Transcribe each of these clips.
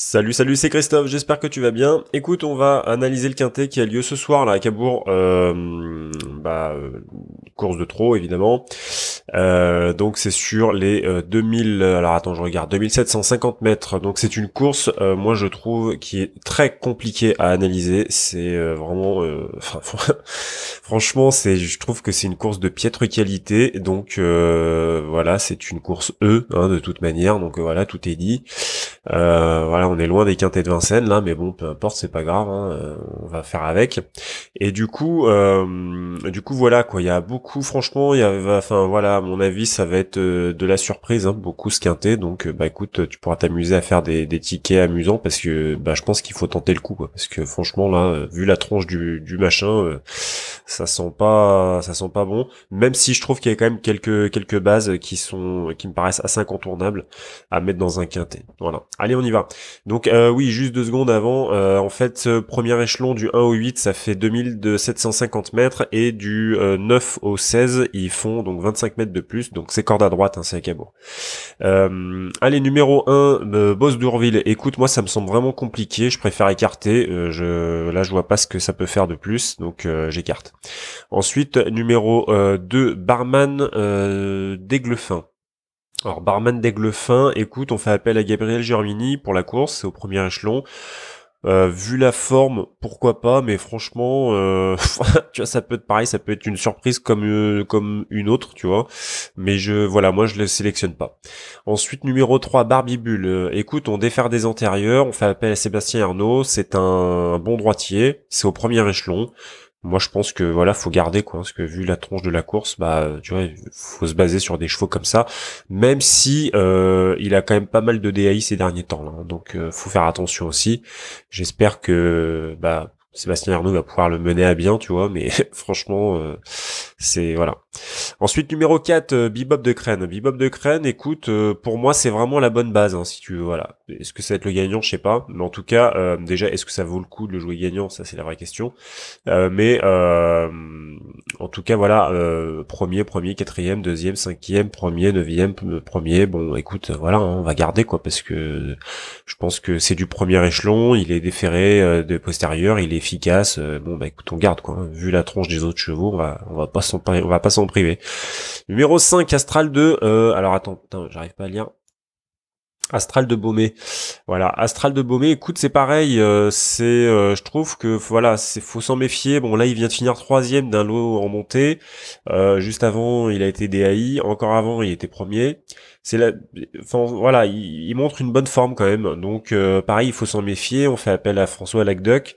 Salut, salut, c'est Christophe, j'espère que tu vas bien. Écoute, on va analyser le quintet qui a lieu ce soir là à Cabourg. Euh, bah, euh, course de trop évidemment. Euh, donc c'est sur les 2000, euh, euh, alors attends je regarde, 2750 mètres. Donc c'est une course, moi je trouve, qui est très compliquée à analyser. C'est vraiment, franchement, c'est, je trouve que c'est une course de piètre qualité. Donc voilà, c'est une course E hein, de toute manière. Donc voilà, tout est dit. voilà, on est loin des quintés de Vincennes là, mais bon, peu importe, c'est pas grave, hein, on va faire avec. Et du coup, du coup voilà quoi, il y a beaucoup, franchement, il y a, enfin voilà à mon avis, ça va être euh, de la surprise, hein, beaucoup ce quintet. Donc, euh, bah écoute, tu pourras t'amuser à faire des, tickets amusants parce que, bah, je pense qu'il faut tenter le coup, parce que franchement, là, euh, vu la tronche du, du machin, ça sent pas, ça sent pas bon. Même si je trouve qu'il y a quand même quelques quelques bases qui sont, qui me paraissent assez incontournables à mettre dans un quintet. Voilà. Allez, on y va. Donc, oui, juste deux secondes avant. en fait, premier échelon du 1 au 8, ça fait 2750 mètres et du 9 au 16, ils font donc 25 mètres de plus, donc c'est corde à droite, hein, c'est à Euh, allez, numéro 1, euh, Boss d'Ourville. Écoute, moi ça me semble vraiment compliqué, je préfère écarter, euh, je, là je vois pas ce que ça peut faire de plus, donc euh, j'écarte. Ensuite, numéro 2, Barman d'Aiglefin. Alors, Barman d'Aiglefin, écoute, on fait appel à Gabriel Germini pour la course, c'est au premier échelon. Euh, vu la forme, pourquoi pas, mais franchement, euh, tu vois, ça peut être pareil, ça peut être une surprise comme euh, comme une autre, tu vois. Mais je, voilà, moi je le sélectionne pas. Ensuite, numéro 3, Barbibule. écoute, on défère des antérieurs, on fait appel à Sébastien Arnaud, c'est un bon droitier, c'est au premier échelon moi je pense que voilà faut garder quoi hein, parce que vu la tronche de la course bah tu vois faut se baser sur des chevaux comme ça même si euh, il a quand même pas mal de DAI ces derniers temps là, hein, donc euh, faut faire attention aussi j'espère que bah Sébastien Arnaud va pouvoir le mener à bien tu vois mais franchement euh, c'est voilà Ensuite, numéro 4, euh, Bebop de Crène Bebop de Crène, écoute, euh, pour moi, c'est vraiment la bonne base, hein, si tu veux, voilà. Est-ce que ça va être le gagnant, je sais pas. Mais en tout cas, euh, déjà, est-ce que ça vaut le coup de le jouer gagnant Ça, c'est la vraie question. Euh, mais en tout cas, voilà, premier, premier, quatrième, deuxième, cinquième, premier, neuvième, premier. Bon, écoute, voilà, hein, on va garder, quoi, parce que je pense que c'est du premier échelon, il est déféré de postérieur, il est efficace. bon, bah écoute, on garde, quoi. Hein. Vu la tronche des autres chevaux, on va, pas s'en... On va pas s'en privé. Numéro 5, Astral de. Euh, alors attends, j'arrive pas à lire. Astral de Baumé. Voilà, Astral de Baumé, écoute, c'est pareil, euh, c'est euh, je trouve que voilà, c'est faut s'en méfier. Bon là, il vient de finir troisième d'un lot en montée. Euh, juste avant, il a été DAI, encore avant, il était premier. C'est la enfin voilà, il, montre une bonne forme quand même. Donc pareil, il faut s'en méfier, on fait appel à François Lacduc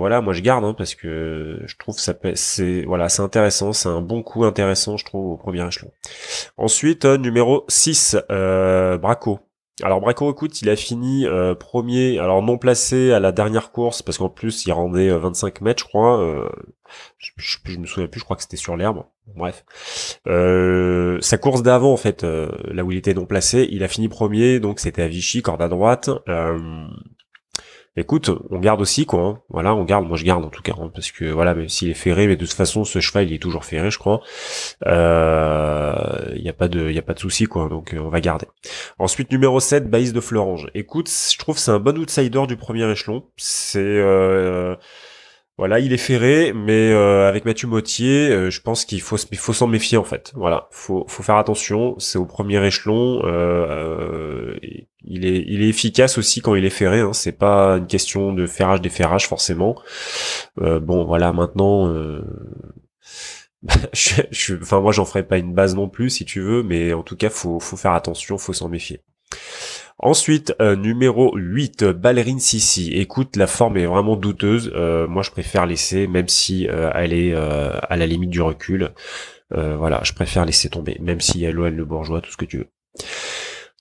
voilà, moi je garde hein, parce que je trouve ça c'est voilà, c'est intéressant, c'est un bon coup intéressant, je trouve au premier échelon. Ensuite, euh, numéro 6, euh, Braco. Alors Braco, écoute, il a fini euh, premier, alors non placé à la dernière course, parce qu'en plus il rendait 25 mètres, je crois. je, me souviens plus, je crois que c'était sur l'herbe. Bref. sa course d'avant, en fait, là où il était non placé, il a fini premier, donc c'était à Vichy, corde à droite écoute, on garde aussi quoi. Hein. Voilà, on garde. Moi, je garde en tout cas, hein, parce que voilà, même s'il est ferré, mais de toute façon, ce cheval, il est toujours ferré, je crois. Il euh, a pas de, il a pas de souci quoi. Donc, euh, on va garder. Ensuite, numéro 7, Baïs de florange. Écoute, je trouve c'est un bon outsider du premier échelon. C'est euh, voilà, il est ferré, mais euh, avec Mathieu Mottier, euh, je pense qu'il faut, s'en méfier en fait. Voilà, faut, faut faire attention. C'est au premier échelon. Euh, il est, il est efficace aussi quand il est ferré. Hein. C'est pas une question de ferrage des ferrages, forcément. bon, voilà, maintenant, je, je, enfin moi j'en ferai pas une base non plus si tu veux, mais en tout cas faut, faut faire attention, faut s'en méfier. Ensuite, euh, numéro 8, Ballerine Sissi. Écoute, la forme est vraiment douteuse. Euh, moi, je préfère laisser, même si euh, elle est à la limite du recul. voilà, je préfère laisser tomber, même si elle l'OL le bourgeois, tout ce que tu veux.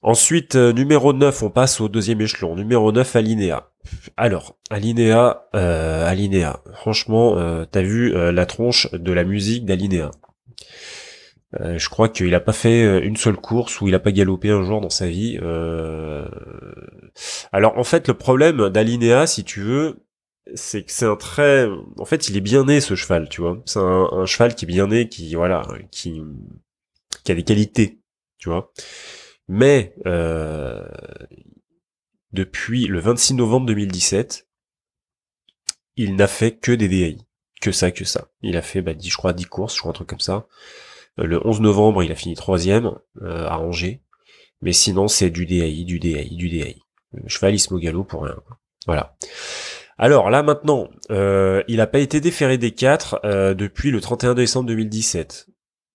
Ensuite, numéro 9, on passe au deuxième échelon. Numéro 9, Alinéa. Alors, Alinéa, Alinéa. Franchement, t'as vu la tronche de la musique d'Alinéa. Euh, je crois qu'il n'a pas fait euh, une seule course ou il n'a pas galopé un jour dans sa vie. Euh. Alors en fait, le problème d'Alinea, si tu veux, c'est que c'est un très... En fait, il est bien né ce cheval, tu vois. C'est un, cheval qui est bien né, qui voilà, qui, qui a des qualités, tu vois. Mais depuis le 26 novembre 2017, il n'a fait que des DAI. Que ça, que ça. Il a fait, bah, 10, je crois, 10 courses, je crois, un truc comme ça. Euh, le 11 novembre, il a fini troisième euh, à Angers. Mais sinon, c'est du DAI, du DAI, du DAI. Euh, chevalisme au galop pour rien. Voilà. Alors là maintenant, il n'a pas été déféré des 4 depuis le 31 décembre 2017.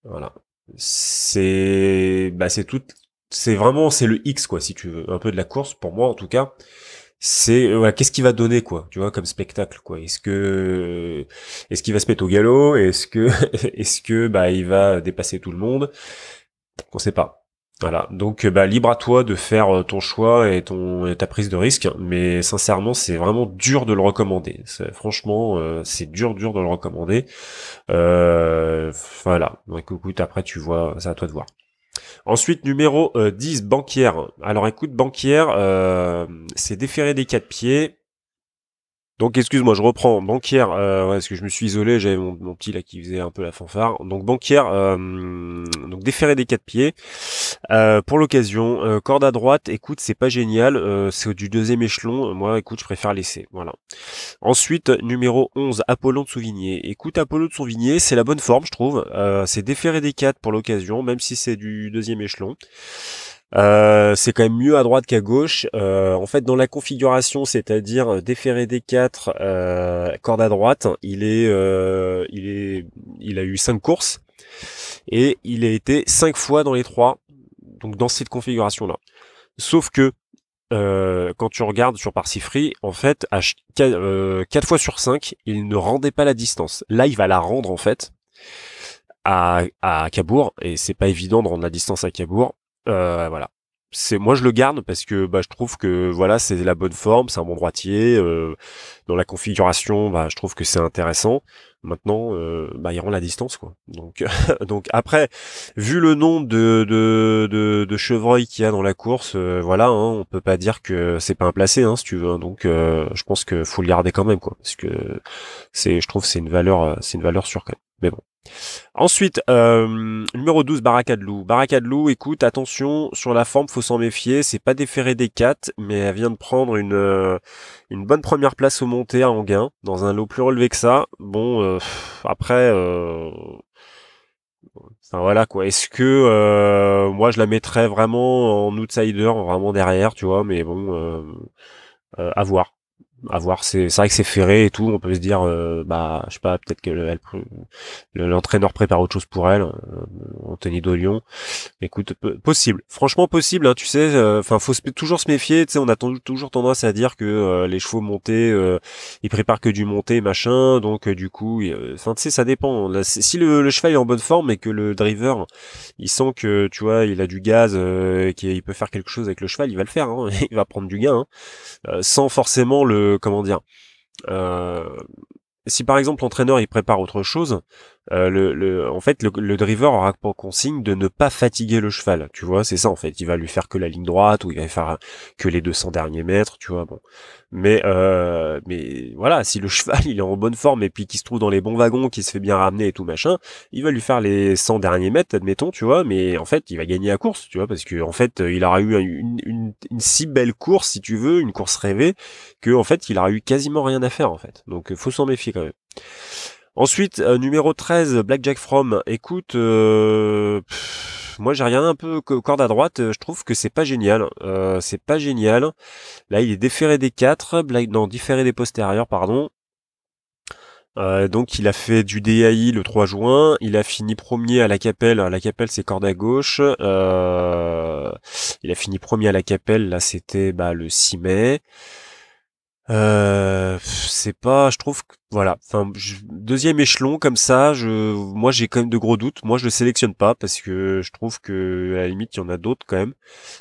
Voilà. C'est bah c'est tout c'est vraiment c'est le X quoi si tu veux, un peu de la course pour moi en tout cas c'est voilà, euh, qu'est-ce qu'il va donner quoi, tu vois, comme spectacle quoi. Est-ce que est-ce qu'il va se mettre au galop Est-ce que est-ce que bah il va dépasser tout le monde On sait pas. Voilà, donc euh, bah, libre à toi de faire euh, ton choix et ton ta prise de risque, mais sincèrement c'est vraiment dur de le recommander. Franchement c'est dur dur de le recommander. voilà, donc écoute après tu vois, c'est à toi de voir. Ensuite, numéro 10, euh, banquière. Alors écoute, banquière, euh, c'est déféré des quatre pieds. Donc excuse-moi, je reprends. Banquière, euh, parce que je me suis isolé, j'avais mon, petit là qui faisait un peu la fanfare. Donc banquière, euh, donc déféré des quatre pieds. Euh, pour l'occasion, euh, corde à droite, écoute, c'est pas génial, euh, c'est du deuxième échelon. Moi, écoute, je préfère laisser. Voilà. Ensuite, numéro 11, Apollon de Souvigné. Écoute, Apollon de Souvigné, c'est la bonne forme, je trouve. c'est déféré des quatre pour l'occasion, même si c'est du deuxième échelon. Euh, c'est quand même mieux à droite qu'à gauche. Euh, en fait, dans la configuration, c'est-à-dire déféré des 4 euh, corde à droite, il est, euh, il est, il a eu 5 courses et il a été 5 fois dans les 3 Donc dans cette configuration-là. Sauf que quand tu regardes sur Parsifree, en fait, à 4 fois sur 5, il ne rendait pas la distance. Là, il va la rendre en fait à, à Cabourg, et c'est pas évident de rendre la distance à Cabourg, euh, voilà. C'est moi je le garde parce que bah je trouve que voilà c'est la bonne forme, c'est un bon droitier. Euh, dans la configuration, bah je trouve que c'est intéressant. Maintenant, euh, bah il rend la distance quoi. Donc donc après, vu le nombre de de, de, de chevreuils qu'il y a dans la course, voilà, hein, on peut pas dire que c'est pas un placé hein, si tu veux. Donc je pense que faut le garder quand même quoi parce que c'est je trouve c'est une valeur c'est une valeur sûre quand même. Mais bon. Ensuite, euh, numéro 12, de loup, écoute, attention, sur la forme, faut s'en méfier. C'est pas déféré des 4, mais elle vient de prendre euh, une, bonne première place au monté à Anguin, dans un lot plus relevé que ça. Bon, euh, après, voilà quoi. Est-ce que moi je la mettrais vraiment en outsider, vraiment derrière, tu vois, mais bon, à voir à voir. C'est vrai que c'est ferré et tout. On peut se dire, euh, bah, je sais pas, peut-être que l'entraîneur le, prépare autre chose pour elle. Euh, Anthony Dolion. Écoute, possible. Franchement, possible. Hein, tu sais, euh, enfin, faut toujours se méfier. Tu sais, on a toujours tendance à dire que euh, les chevaux montés, ils préparent que du monté, machin. Donc, du coup, enfin, tu sais, ça dépend. si le, cheval est en bonne forme et que le driver, il sent que, tu vois, il a du gaz, qu'il peut faire quelque chose avec le cheval, il va le faire. Hein, il va prendre du gain, hein. sans forcément le comment dire euh, si par exemple l'entraîneur il prépare autre chose, euh, le, en fait, le, driver aura pour consigne de ne pas fatiguer le cheval. Tu vois, c'est ça en fait. Il va lui faire que la ligne droite ou il va faire que les 200 derniers mètres. Tu vois, bon. Mais euh, mais voilà, si le cheval il est en bonne forme et puis qu'il se trouve dans les bons wagons, qu'il se fait bien ramener et tout machin, il va lui faire les 100 derniers mètres, admettons, tu vois. Mais en fait, il va gagner la course, tu vois, parce que en fait, euh, il aura eu une, une si belle course, si tu veux, une course rêvée, que en fait, il aura eu quasiment rien à faire en fait. Donc, faut s'en méfier quand même. Ensuite, euh, numéro 13, Blackjack From. Écoute, euh, moi j'ai rien un peu corde à droite. Euh, je trouve que c'est pas génial. c'est pas génial. Là, il est déféré des 4, non, différé des postérieurs, pardon. donc il a fait du DAI le 3 juin, il a fini premier à la Capelle, la Capelle c'est corde à gauche, il a fini premier à la Capelle, là c'était bah, le 6 mai. Euh, c'est pas, je trouve, que, voilà. Enfin, deuxième échelon comme ça, je, moi j'ai quand même de gros doutes. Moi je le sélectionne pas parce que je trouve que à la limite il y en a d'autres quand même.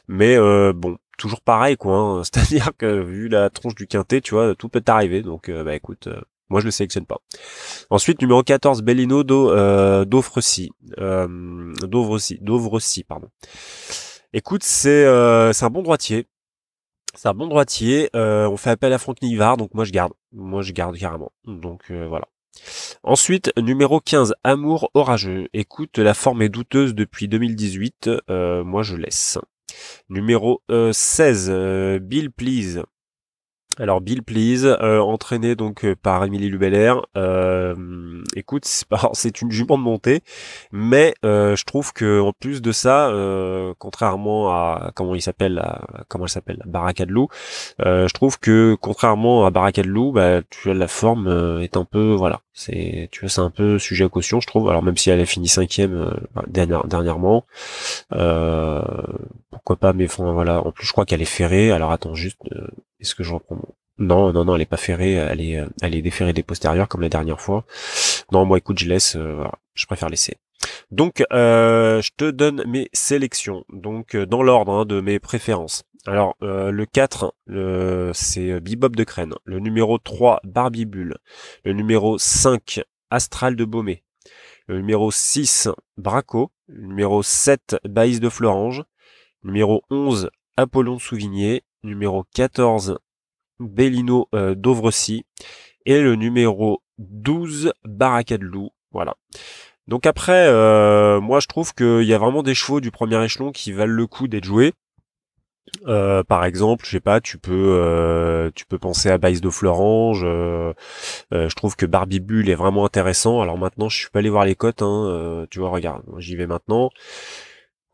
Mais euh, bon, toujours pareil quoi. Hein. C'est-à-dire que vu la tronche du quintet, tu vois, tout peut arriver. Donc euh, bah, écoute, moi je le sélectionne pas. Ensuite numéro 14, Bellino Do, euh, Dovrecy, pardon. Écoute, c'est c'est un bon droitier. C'est un bon droitier. Euh, on fait appel à Franck Nivard, donc moi je garde. Moi je garde carrément. Donc euh, voilà. Ensuite, numéro 15, Amour orageux. Écoute, la forme est douteuse depuis 2018. Euh, moi je laisse. Numéro 16, Bill Please. Alors Bill Please, euh, entraîné donc euh, par Émilie Lubeller. Euh, écoute, c'est une jument de montée, mais je trouve que en plus de ça, contrairement à comment il s'appelle, comment elle s'appelle, Baraka de Loup, je trouve que contrairement à Baraka Loup, bah, tu as la forme est un peu voilà c'est, tu vois, c'est un peu sujet à caution, je trouve. Alors même si elle a fini cinquième euh, bah, dernière, dernièrement, euh, pourquoi pas. Mais enfin, voilà. En plus, je crois qu'elle est ferrée. Alors attends, juste, euh, est-ce que je reprends Non, non, non, elle est pas ferrée. Elle est, elle est déferrée des postérieurs comme la dernière fois. Non, moi, écoute, je laisse. je préfère laisser. Donc, je te donne mes sélections. Donc, dans l'ordre hein, de mes préférences. Alors, euh, le 4, c'est euh, Bibop de Crène. Le numéro 3, Barbie Bull. Le numéro 5, Astral de Beaumet. Le numéro 6, Braco. Le numéro 7, Baïs de Florange. Numéro 11, Apollon de Souvigné. Numéro 14, Bellino euh, d'Auvrecy. Et le numéro 12, Baraka Loup. Voilà. Donc après, euh, moi je trouve qu'il y a vraiment des chevaux du premier échelon qui valent le coup d'être joués. Euh, par exemple, je sais pas, tu peux euh, tu peux penser à Baïs de Florange. Euh, je trouve que Barbie Bull est vraiment intéressant. Alors maintenant, je suis pas allé voir les cotes. Hein, tu vois, regarde, j'y vais maintenant.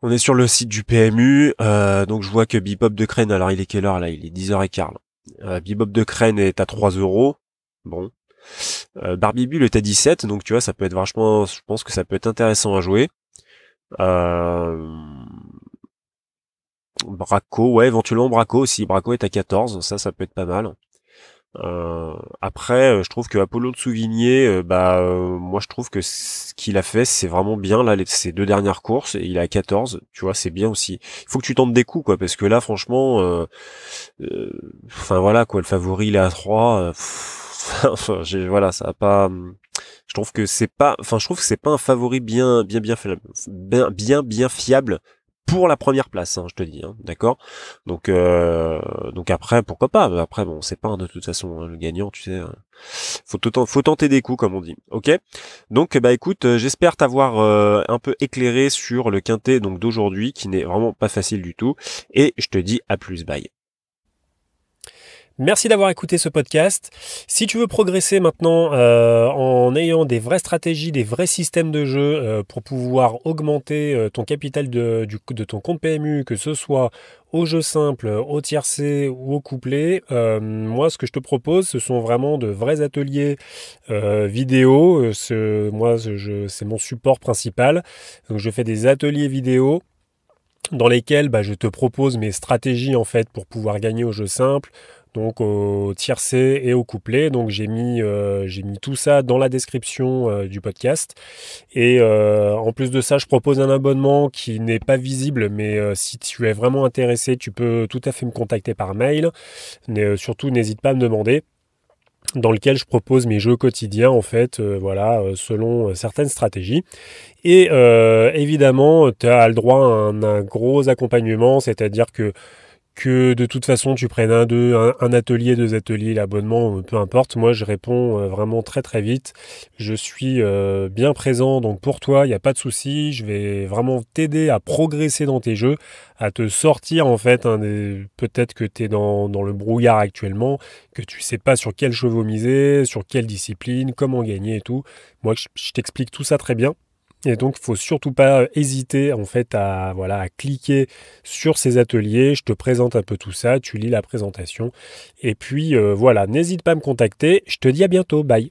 On est sur le site du PMU, donc je vois que Bebop de Crène alors il est quelle heure là Il est 10h15. Euh, Bebop de Crène est à 3 euros. Bon. Barbie Bull est à 17, donc tu vois, ça peut être vachement... Je pense que ça peut être intéressant à jouer. Euh Braco, ouais, éventuellement Braco aussi. Braco est à 14, ça, ça peut être pas mal. Euh, après, euh, je trouve que Apollo de Souvigné, euh, bah, moi je trouve que ce qu'il a fait, c'est vraiment bien là les, ces deux dernières courses. Et il est à 14, tu vois, c'est bien aussi. Il faut que tu tentes des coups, quoi, parce que là, franchement, enfin voilà, quoi, le favori il est à 3 enfin, voilà, ça a pas. Hum, je trouve que c'est pas, enfin, je trouve que c'est pas un favori bien, bien, bien, bien, bien, bien fiable pour la première place, hein, je te dis, hein, d'accord Donc euh, donc après, pourquoi pas Après, bon, c'est pas hein, de toute façon le gagnant, tu sais. Faut, faut tenter des coups, comme on dit. Ok Donc bah écoute, euh, j'espère t'avoir euh, un peu éclairé sur le quintet donc d'aujourd'hui, qui n'est vraiment pas facile du tout. Et je te dis à plus, bye. Merci d'avoir écouté ce podcast. Si tu veux progresser maintenant euh, en ayant des vraies stratégies, des vrais systèmes de jeu euh, pour pouvoir augmenter euh, ton capital de, ton compte PMU, que ce soit au jeu simple, au tiercé ou au couplet, moi ce que je te propose, ce sont vraiment de vrais ateliers vidéo. moi, c'est mon support principal. Donc je fais des ateliers vidéo dans lesquels bah, je te propose mes stratégies en fait pour pouvoir gagner au jeu simple, donc au tiercé et au couplet. Donc j'ai mis, euh, mis tout ça dans la description euh, du podcast. Et euh, en plus de ça, je propose un abonnement qui n'est pas visible, mais si tu es vraiment intéressé, tu peux tout à fait me contacter par mail. Mais, surtout, n'hésite pas à me demander dans lequel je propose mes jeux quotidiens en fait voilà selon certaines stratégies et évidemment tu as le droit à un gros accompagnement c'est à dire que que de toute façon tu prennes un, deux, un, atelier, deux ateliers, l'abonnement, euh, peu importe. Moi, je réponds euh, vraiment très très vite. Je suis euh, bien présent, donc pour toi, il n'y a pas de souci. Je vais vraiment t'aider à progresser dans tes jeux, à te sortir en fait. Hein, peut-être que tu es dans, dans, le brouillard actuellement, que tu sais pas sur quel chevaux miser, sur quelle discipline, comment gagner et tout. Moi, je t'explique tout ça très bien. Et donc, il faut surtout pas euh, hésiter en fait à voilà cliquer sur ces ateliers. Je te présente un peu tout ça, tu lis la présentation, et puis euh, voilà. N'hésite pas à me contacter. Je te dis à bientôt. Bye.